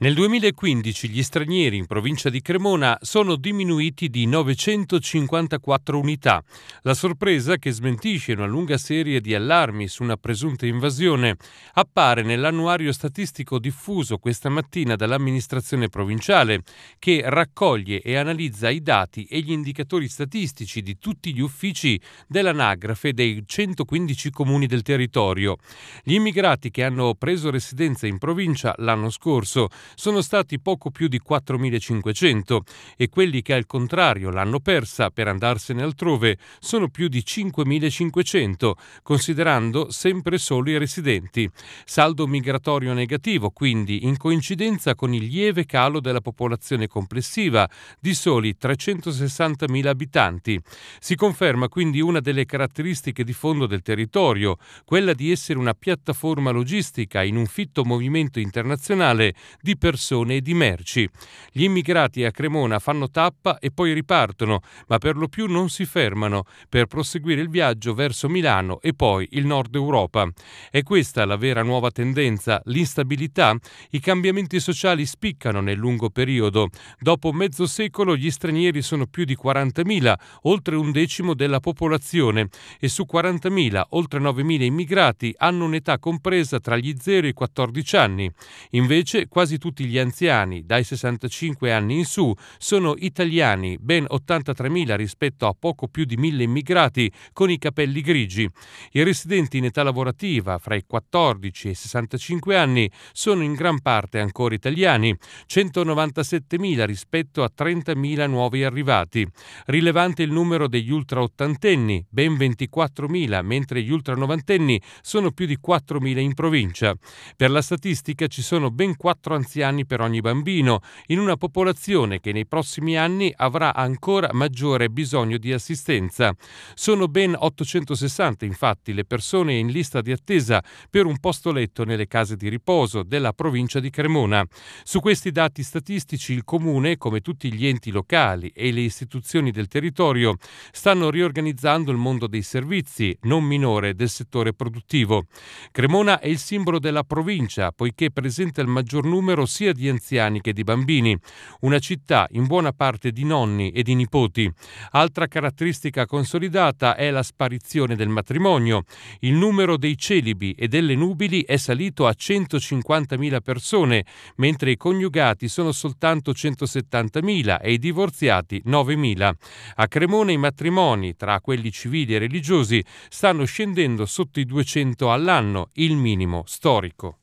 Nel 2015 gli stranieri in provincia di Cremona sono diminuiti di 954 unità. La sorpresa che smentisce una lunga serie di allarmi su una presunta invasione appare nell'annuario statistico diffuso questa mattina dall'amministrazione provinciale che raccoglie e analizza i dati e gli indicatori statistici di tutti gli uffici dell'anagrafe dei 115 comuni del territorio. Gli immigrati che hanno preso residenza in provincia l'anno scorso sono stati poco più di 4.500 e quelli che al contrario l'hanno persa per andarsene altrove sono più di 5.500, considerando sempre solo i residenti. Saldo migratorio negativo, quindi, in coincidenza con il lieve calo della popolazione complessiva di soli 360.000 abitanti. Si conferma quindi una delle caratteristiche di fondo del territorio, quella di essere una piattaforma logistica in un fitto movimento internazionale di persone e di merci. Gli immigrati a Cremona fanno tappa e poi ripartono, ma per lo più non si fermano per proseguire il viaggio verso Milano e poi il nord Europa. È questa la vera nuova tendenza, l'instabilità? I cambiamenti sociali spiccano nel lungo periodo. Dopo mezzo secolo gli stranieri sono più di 40.000, oltre un decimo della popolazione, e su 40.000 oltre 9.000 immigrati hanno un'età compresa tra gli 0 e i 14 anni. Invece quasi tutti tutti gli anziani dai 65 anni in su sono italiani, ben 83.000 rispetto a poco più di 1.000 immigrati con i capelli grigi. I residenti in età lavorativa fra i 14 e i 65 anni sono in gran parte ancora italiani, 197.000 rispetto a 30.000 nuovi arrivati. Rilevante il numero degli ultraottantenni, ben 24.000, mentre gli ultranovantenni sono più di 4.000 in provincia. Per la statistica ci sono ben 4 anziani anni per ogni bambino, in una popolazione che nei prossimi anni avrà ancora maggiore bisogno di assistenza. Sono ben 860 infatti le persone in lista di attesa per un posto letto nelle case di riposo della provincia di Cremona. Su questi dati statistici il comune, come tutti gli enti locali e le istituzioni del territorio, stanno riorganizzando il mondo dei servizi, non minore del settore produttivo. Cremona è il simbolo della provincia, poiché presenta il maggior numero sia di anziani che di bambini, una città in buona parte di nonni e di nipoti. Altra caratteristica consolidata è la sparizione del matrimonio. Il numero dei celibi e delle nubili è salito a 150.000 persone, mentre i coniugati sono soltanto 170.000 e i divorziati 9.000. A Cremona i matrimoni, tra quelli civili e religiosi, stanno scendendo sotto i 200 all'anno, il minimo storico.